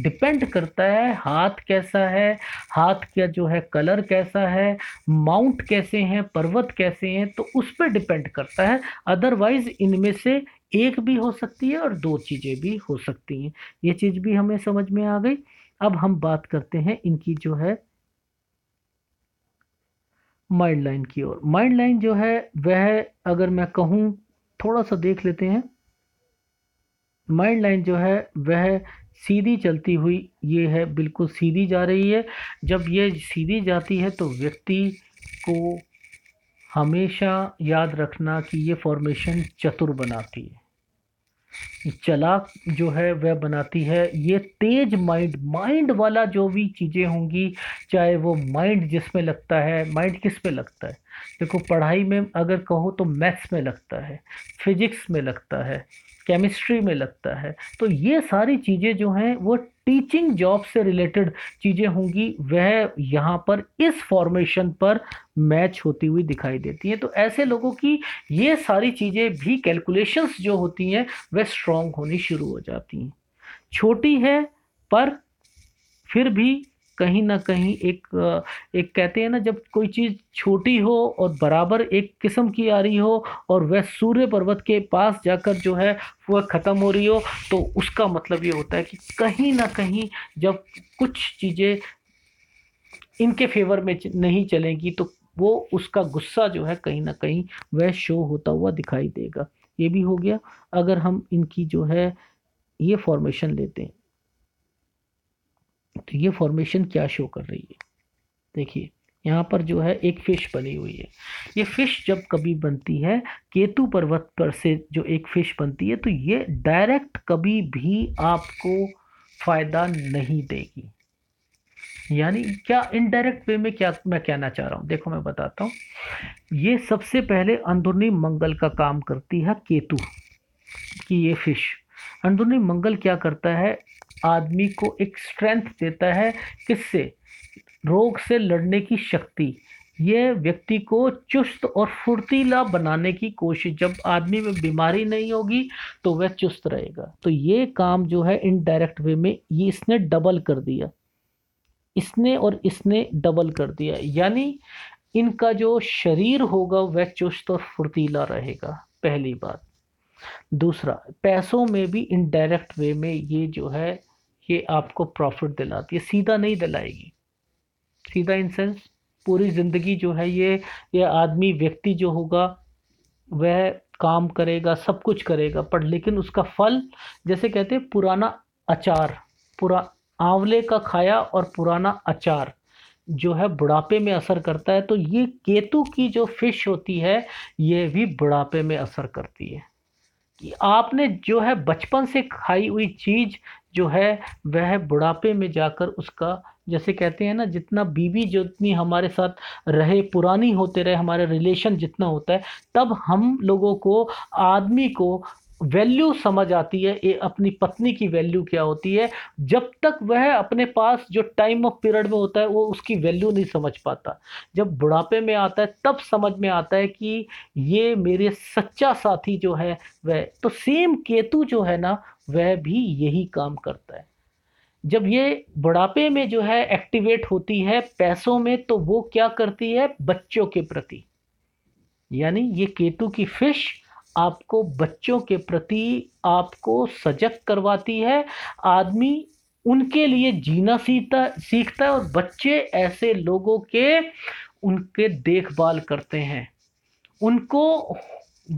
डिपेंड करता है हाथ कैसा है हाथ का जो है कलर कैसा है माउंट कैसे हैं पर्वत कैसे हैं तो उस पर डिपेंड करता है अदरवाइज इनमें से एक भी हो सकती है और दो चीज़ें भी हो सकती हैं ये चीज़ भी हमें समझ में आ गई अब हम बात करते हैं इनकी जो है माइंड लाइन की ओर माइंड लाइन जो है वह अगर मैं कहूँ थोड़ा सा देख लेते हैं माइंड लाइन जो है वह सीधी चलती हुई ये है बिल्कुल सीधी जा रही है जब ये सीधी जाती है तो व्यक्ति को हमेशा याद रखना कि ये फॉर्मेशन चतुर बनाती है चलाक जो है वह बनाती है ये तेज माइंड माइंड वाला जो भी चीज़ें होंगी चाहे वो माइंड जिसमें लगता है माइंड किस में लगता है देखो पढ़ाई में अगर कहो तो मैथ्स में लगता है फिजिक्स में लगता है केमिस्ट्री में लगता है तो ये सारी चीज़ें जो हैं वो टीचिंग जॉब से रिलेटेड चीज़ें होंगी वह यहाँ पर इस फॉर्मेशन पर मैच होती हुई दिखाई देती हैं तो ऐसे लोगों की ये सारी चीज़ें भी कैलकुलेशंस जो होती हैं वह स्ट्रॉन्ग होनी शुरू हो जाती हैं छोटी है पर फिर भी कहीं ना कहीं एक एक कहते हैं ना जब कोई चीज़ छोटी हो और बराबर एक किस्म की आ रही हो और वह सूर्य पर्वत के पास जाकर जो है वह ख़त्म हो रही हो तो उसका मतलब ये होता है कि कहीं ना कहीं जब कुछ चीज़ें इनके फेवर में नहीं चलेंगी तो वो उसका गुस्सा जो है कहीं ना कहीं वह शो होता हुआ दिखाई देगा ये भी हो गया अगर हम इनकी जो है ये फॉर्मेशन लेते हैं तो ये फॉर्मेशन क्या शो कर रही है देखिए यहाँ पर जो है एक फ़िश बनी हुई है ये फ़िश जब कभी बनती है केतु पर्वत पर से जो एक फ़िश बनती है तो ये डायरेक्ट कभी भी आपको फ़ायदा नहीं देगी यानी क्या इनडायरेक्ट वे में क्या मैं कहना चाह रहा हूँ देखो मैं बताता हूँ ये सबसे पहले अंदरूनी मंगल का काम करती है केतु की ये फिश अंदरूनी मंगल क्या करता है आदमी को एक स्ट्रेंथ देता है किससे रोग से लड़ने की शक्ति ये व्यक्ति को चुस्त और फुर्तीला बनाने की कोशिश जब आदमी में बीमारी नहीं होगी तो वह चुस्त रहेगा तो ये काम जो है इनडायरेक्ट वे में ये इसने डबल कर दिया इसने और इसने डबल कर दिया यानी इनका जो शरीर होगा वह चुस्त और फुर्तीला रहेगा पहली बात दूसरा पैसों में भी इनडायरेक्ट वे में ये जो है ये आपको प्रॉफिट दिलाती है सीधा नहीं दिलाएगी सीधा इन सेंस पूरी ज़िंदगी जो है ये ये आदमी व्यक्ति जो होगा वह काम करेगा सब कुछ करेगा पर लेकिन उसका फल जैसे कहते हैं पुराना अचार पूरा आंवले का खाया और पुराना अचार जो है बुढ़ापे में असर करता है तो ये केतु की जो फिश होती है ये भी बुढ़ापे में असर करती है कि आपने जो है बचपन से खाई हुई चीज़ जो है वह बुढ़ापे में जाकर उसका जैसे कहते हैं ना जितना बीवी जितनी हमारे साथ रहे पुरानी होते रहे हमारे रिलेशन जितना होता है तब हम लोगों को आदमी को वैल्यू समझ आती है ये अपनी पत्नी की वैल्यू क्या होती है जब तक वह अपने पास जो टाइम ऑफ पीरियड में होता है वो उसकी वैल्यू नहीं समझ पाता जब बुढ़ापे में आता है तब समझ में आता है कि ये मेरे सच्चा साथी जो है वह तो सेम केतु जो है ना वह भी यही काम करता है जब ये बुढ़ापे में जो है एक्टिवेट होती है पैसों में तो वो क्या करती है बच्चों के प्रति यानी ये केतु की फिश आपको बच्चों के प्रति आपको सजग करवाती है आदमी उनके लिए जीना सीखता सीखता है और बच्चे ऐसे लोगों के उनके देखभाल करते हैं उनको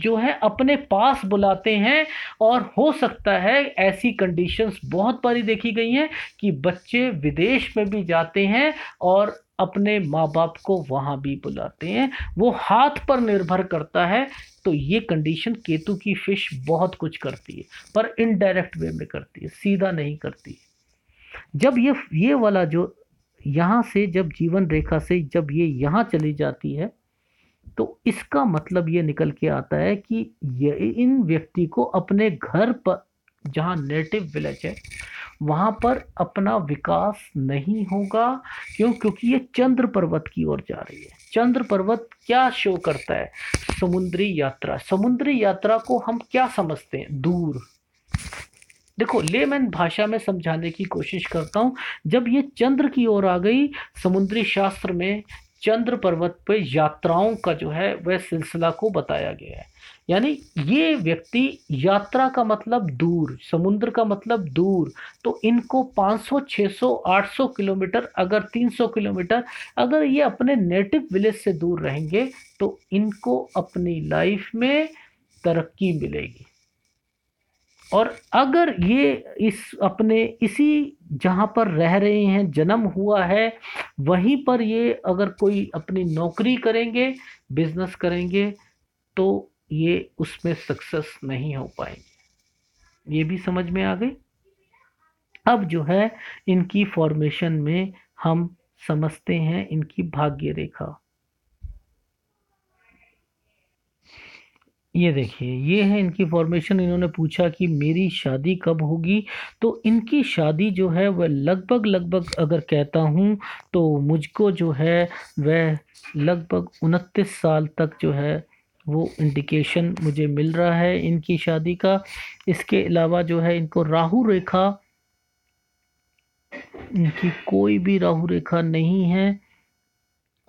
जो है अपने पास बुलाते हैं और हो सकता है ऐसी कंडीशंस बहुत बारी देखी गई हैं कि बच्चे विदेश में भी जाते हैं और अपने माँ बाप को वहाँ भी बुलाते हैं वो हाथ पर निर्भर करता है तो ये कंडीशन केतु की फिश बहुत कुछ करती है पर इनडायरेक्ट वे में करती है सीधा नहीं करती है जब ये ये वाला जो यहाँ से जब जीवन रेखा से जब ये यहाँ चली जाती है तो इसका मतलब ये निकल के आता है कि ये इन व्यक्ति को अपने घर पर जहाँ नेटिव विलेज है वहाँ पर अपना विकास नहीं होगा क्यों क्योंकि ये चंद्र पर्वत की ओर जा रही है चंद्र पर्वत क्या शो करता है समुद्री यात्रा समुद्री यात्रा को हम क्या समझते हैं दूर देखो ले मैं भाषा में समझाने की कोशिश करता हूँ जब ये चंद्र की ओर आ गई समुद्री शास्त्र में चंद्र पर्वत पर यात्राओं का जो है वह सिलसिला को बताया गया है यानी ये व्यक्ति यात्रा का मतलब दूर समुद्र का मतलब दूर तो इनको 500 600 800 किलोमीटर अगर 300 किलोमीटर अगर ये अपने नेटिव विलेज से दूर रहेंगे तो इनको अपनी लाइफ में तरक्की मिलेगी और अगर ये इस अपने इसी जहाँ पर रह रहे हैं जन्म हुआ है वहीं पर ये अगर कोई अपनी नौकरी करेंगे बिजनेस करेंगे तो ये उसमें सक्सेस नहीं हो पाएंगे ये भी समझ में आ गई अब जो है इनकी फॉर्मेशन में हम समझते हैं इनकी भाग्य रेखा ये देखिए ये है इनकी फॉर्मेशन इन्होंने पूछा कि मेरी शादी कब होगी तो इनकी शादी जो है वह लगभग लगभग अगर कहता हूँ तो मुझको जो है वह लगभग उनतीस साल तक जो है वो इंडिकेशन मुझे मिल रहा है इनकी शादी का इसके अलावा जो है इनको राहु रेखा इनकी कोई भी राहु रेखा नहीं है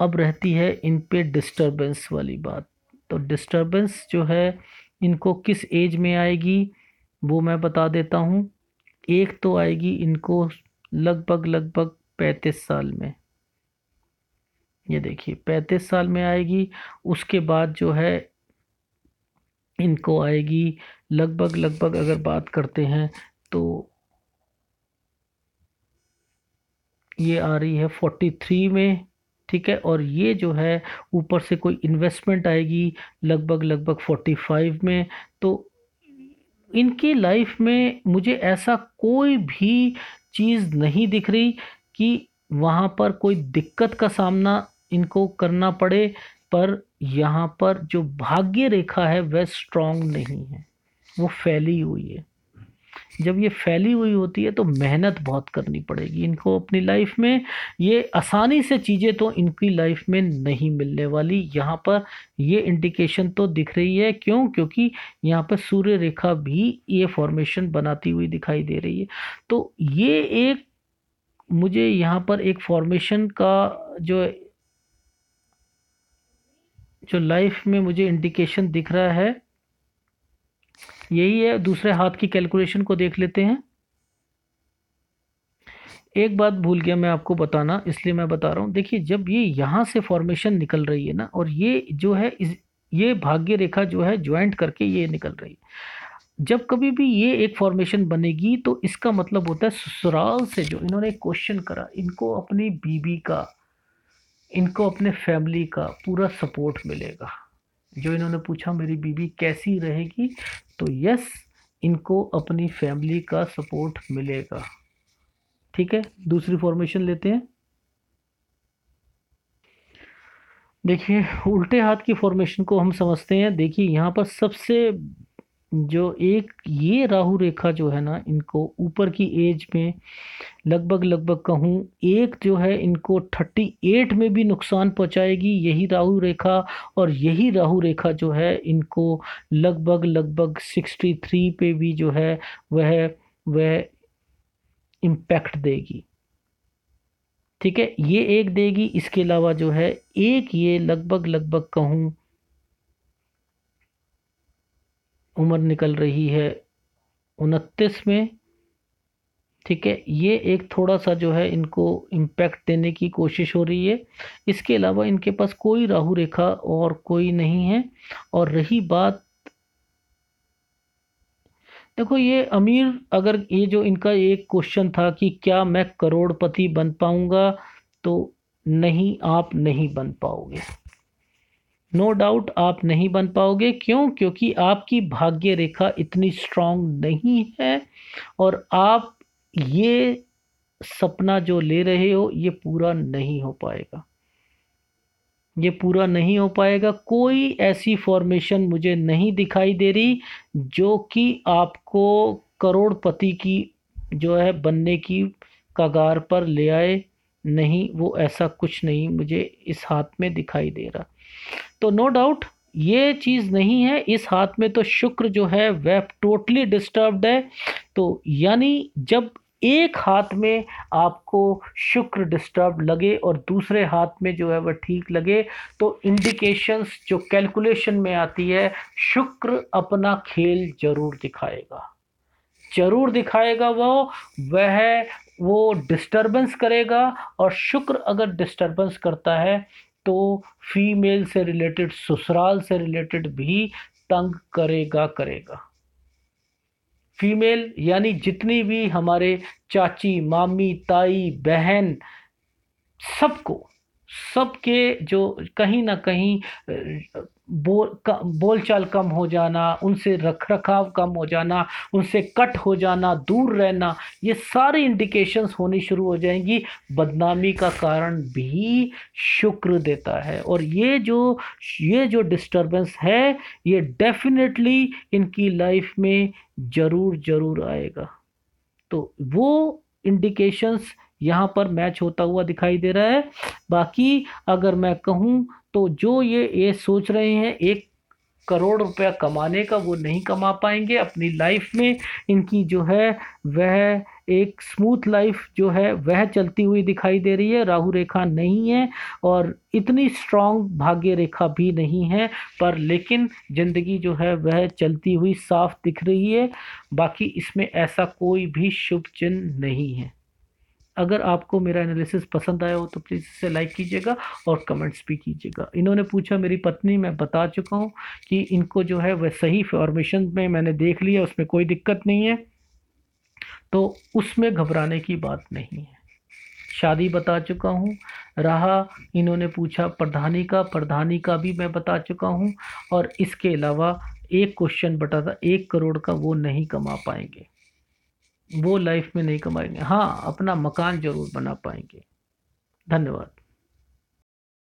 अब रहती है इन पे डिस्टर्बेंस वाली बात तो डिस्टर्बेंस जो है इनको किस एज में आएगी वो मैं बता देता हूँ एक तो आएगी इनको लगभग लगभग पैंतीस साल में ये देखिए पैंतीस साल में आएगी उसके बाद जो है इनको आएगी लगभग लगभग अगर बात करते हैं तो ये आ रही है फोर्टी थ्री में ठीक है और ये जो है ऊपर से कोई इन्वेस्टमेंट आएगी लगभग लगभग फोर्टी फाइव में तो इनकी लाइफ में मुझे ऐसा कोई भी चीज़ नहीं दिख रही कि वहाँ पर कोई दिक्कत का सामना इनको करना पड़े पर यहाँ पर जो भाग्य रेखा है वह स्ट्रांग नहीं है वो फैली हुई है जब ये फैली हुई होती है तो मेहनत बहुत करनी पड़ेगी इनको अपनी लाइफ में ये आसानी से चीज़ें तो इनकी लाइफ में नहीं मिलने वाली यहाँ पर ये इंडिकेशन तो दिख रही है क्यों क्योंकि यहाँ पर सूर्य रेखा भी ये फॉर्मेशन बनाती हुई दिखाई दे रही है तो ये एक मुझे यहाँ पर एक फॉर्मेशन का जो जो लाइफ में मुझे इंडिकेशन दिख रहा है यही है दूसरे हाथ की कैलकुलेशन को देख लेते हैं एक बात भूल गया मैं आपको बताना इसलिए मैं बता रहा हूँ देखिए जब ये यहाँ से फॉर्मेशन निकल रही है ना और ये जो है इस ये भाग्य रेखा जो है ज्वाइंट करके ये निकल रही है जब कभी भी ये एक फॉर्मेशन बनेगी तो इसका मतलब होता है ससुराल से जो इन्होंने क्वेश्चन करा इनको अपनी बीबी का इनको अपने फैमिली का पूरा सपोर्ट मिलेगा जो इन्होंने पूछा मेरी बीवी कैसी रहेगी तो यस इनको अपनी फैमिली का सपोर्ट मिलेगा ठीक है दूसरी फॉर्मेशन लेते हैं देखिए उल्टे हाथ की फॉर्मेशन को हम समझते हैं देखिए यहाँ पर सबसे जो एक ये राहु रेखा जो है ना इनको ऊपर की एज में लगभग लगभग कहूँ एक जो है इनको थर्टी एट में भी नुकसान पहुँचाएगी यही राहु रेखा और यही राहु रेखा जो है इनको लगभग लगभग सिक्सटी थ्री पे भी जो है वह वह इम्पैक्ट देगी ठीक है ये एक देगी इसके अलावा जो है एक ये लगभग लगभग कहूँ उम्र निकल रही है उनतीस में ठीक है ये एक थोड़ा सा जो है इनको इम्पैक्ट देने की कोशिश हो रही है इसके अलावा इनके पास कोई राहु रेखा और कोई नहीं है और रही बात देखो ये अमीर अगर ये जो इनका एक क्वेश्चन था कि क्या मैं करोड़पति बन पाऊँगा तो नहीं आप नहीं बन पाओगे नो no डाउट आप नहीं बन पाओगे क्यों क्योंकि आपकी भाग्य रेखा इतनी स्ट्रांग नहीं है और आप ये सपना जो ले रहे हो ये पूरा नहीं हो पाएगा ये पूरा नहीं हो पाएगा कोई ऐसी फॉर्मेशन मुझे नहीं दिखाई दे रही जो कि आपको करोड़पति की जो है बनने की कगार पर ले आए नहीं वो ऐसा कुछ नहीं मुझे इस हाथ में दिखाई दे रहा तो नो डाउट ये चीज़ नहीं है इस हाथ में तो शुक्र जो है वह टोटली डिस्टर्ब्ड है तो यानी जब एक हाथ में आपको शुक्र डिस्टर्ब लगे और दूसरे हाथ में जो है वह ठीक लगे तो इंडिकेशंस जो कैलकुलेशन में आती है शुक्र अपना खेल जरूर दिखाएगा जरूर दिखाएगा वो वह वो डिस्टरबेंस करेगा और शुक्र अगर डिस्टरबेंस करता है तो फीमेल से रिलेटेड ससुराल से रिलेटेड भी तंग करेगा करेगा फीमेल यानी जितनी भी हमारे चाची मामी ताई बहन सबको सबके जो कहीं ना कहीं बोल बोलचाल कम हो जाना उनसे रख रखाव कम हो जाना उनसे कट हो जाना दूर रहना ये सारी इंडिकेशंस होनी शुरू हो जाएंगी बदनामी का कारण भी शुक्र देता है और ये जो ये जो डिस्टरबेंस है ये डेफिनेटली इनकी लाइफ में ज़रूर ज़रूर आएगा तो वो इंडिकेशंस यहाँ पर मैच होता हुआ दिखाई दे रहा है बाकी अगर मैं कहूँ तो जो ये ये सोच रहे हैं एक करोड़ रुपया कमाने का वो नहीं कमा पाएंगे अपनी लाइफ में इनकी जो है वह एक स्मूथ लाइफ जो है वह चलती हुई दिखाई दे रही है राहु रेखा नहीं है और इतनी स्ट्रांग भाग्य रेखा भी नहीं है पर लेकिन ज़िंदगी जो है वह चलती हुई साफ दिख रही है बाकी इसमें ऐसा कोई भी शुभ चिन्ह नहीं है अगर आपको मेरा एनालिसिस पसंद आया हो तो प्लीज़ इसे लाइक कीजिएगा और कमेंट्स भी कीजिएगा इन्होंने पूछा मेरी पत्नी मैं बता चुका हूँ कि इनको जो है वह सही फॉर्मेशन में मैंने देख लिया उसमें कोई दिक्कत नहीं है तो उसमें घबराने की बात नहीं है शादी बता चुका हूँ रहा इन्होंने पूछा प्रधानी का प्रधानी का भी मैं बता चुका हूँ और इसके अलावा एक क्वेश्चन बटा था एक करोड़ का वो नहीं कमा पाएंगे वो लाइफ में नहीं कमाएंगे हाँ अपना मकान जरूर बना पाएंगे धन्यवाद